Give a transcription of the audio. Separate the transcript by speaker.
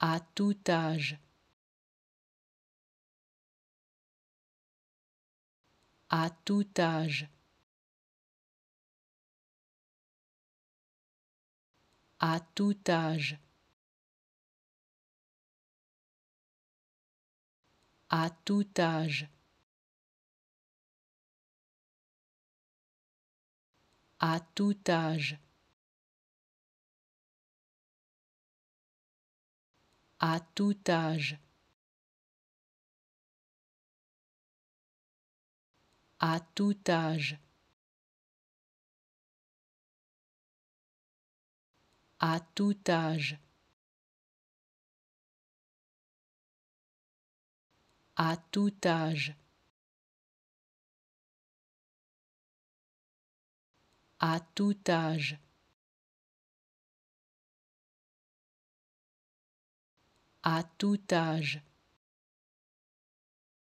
Speaker 1: à tout âge. À tout âge. À tout âge. À tout âge. À tout âge. à tout âge. À tout âge. À tout âge. À tout âge. À tout âge. à tout âge.